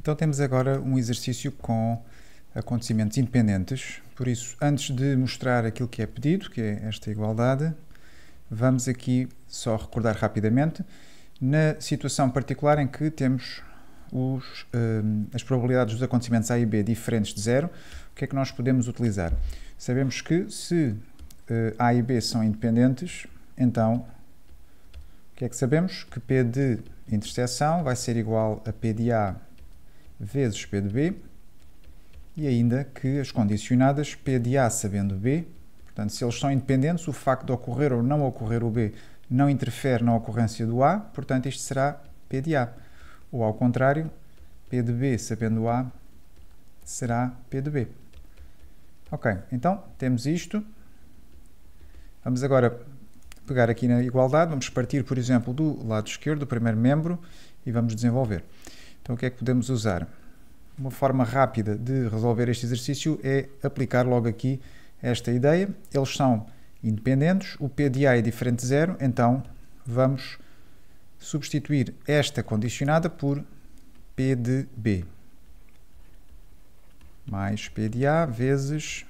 Então temos agora um exercício com acontecimentos independentes. Por isso, antes de mostrar aquilo que é pedido, que é esta igualdade, vamos aqui só recordar rapidamente na situação particular em que temos os, um, eh, as probabilidades dos acontecimentos A e B diferentes de zero, o que é que nós podemos utilizar? Sabemos que se uh, A e B são independentes, então o que é que sabemos? Que P de interseção vai ser igual a P de A vezes P de B e ainda que as condicionadas P de A sabendo B, portanto, se eles são independentes, o facto de ocorrer ou não ocorrer o B não interfere na ocorrência do A, portanto, isto será P de A. Ou ao contrário, P de B sabendo A será P de B. Ok, então temos isto. Vamos agora pegar aqui na igualdade, vamos partir, por exemplo, do lado esquerdo, do primeiro membro, e vamos desenvolver. Então, o que é que podemos usar? uma forma rápida de resolver este exercício é aplicar logo aqui esta ideia. Eles são independentes, o PDA é diferente de zero, então vamos substituir esta condicionada por P de B. Mais P de A vezes...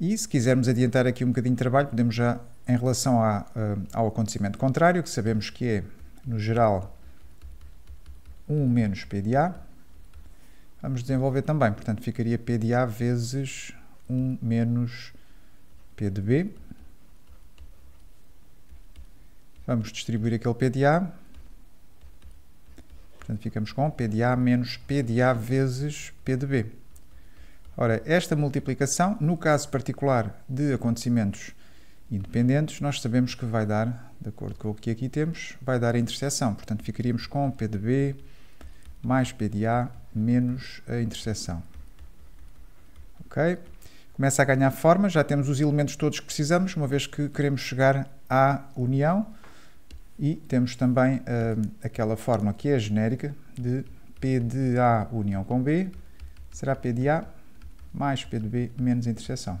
E se quisermos adiantar aqui um bocadinho de trabalho, podemos já, em relação a, eh, ao acontecimento contrário, que sabemos que é, no geral, 1 menos P de A, vamos desenvolver também. Portanto, ficaria P de A vezes 1 menos P de B. Vamos distribuir aquele P de A. Portanto, ficamos com P de A menos P de A vezes P de B. Ora, esta multiplicação, no caso particular de acontecimentos independentes, nós sabemos que vai dar, de acordo com o que aqui temos, vai dar a interseção. Portanto, ficaríamos com P de B mais PDA menos a interseção. Ok? Começa a ganhar forma, já temos os elementos todos que precisamos, uma vez que queremos chegar à união. E temos também uh, aquela fórmula que é genérica de P de A união com B, será P de A mais P de B menos a interseção.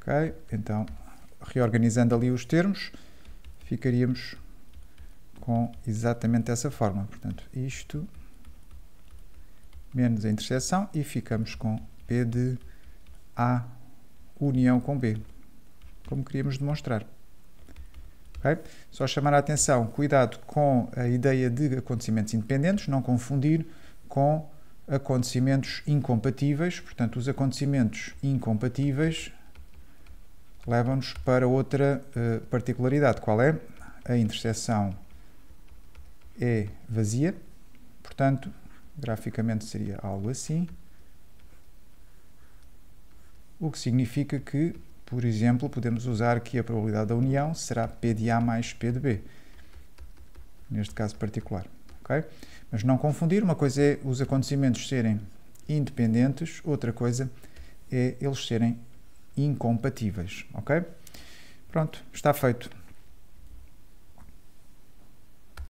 Ok? Então, reorganizando ali os termos, ficaríamos com exatamente essa forma. Portanto, isto menos a interseção e ficamos com P de A união com B, como queríamos demonstrar. Okay? Só chamar a atenção, cuidado com a ideia de acontecimentos independentes, não confundir com acontecimentos incompatíveis, portanto, os acontecimentos incompatíveis levam-nos para outra uh, particularidade, qual é? A interseção é vazia, portanto, graficamente seria algo assim, o que significa que, por exemplo, podemos usar que a probabilidade da união será P de A mais P de B, neste caso particular. Okay? Mas não confundir, uma coisa é os acontecimentos serem independentes, outra coisa é eles serem incompatíveis. Ok? Pronto, está feito.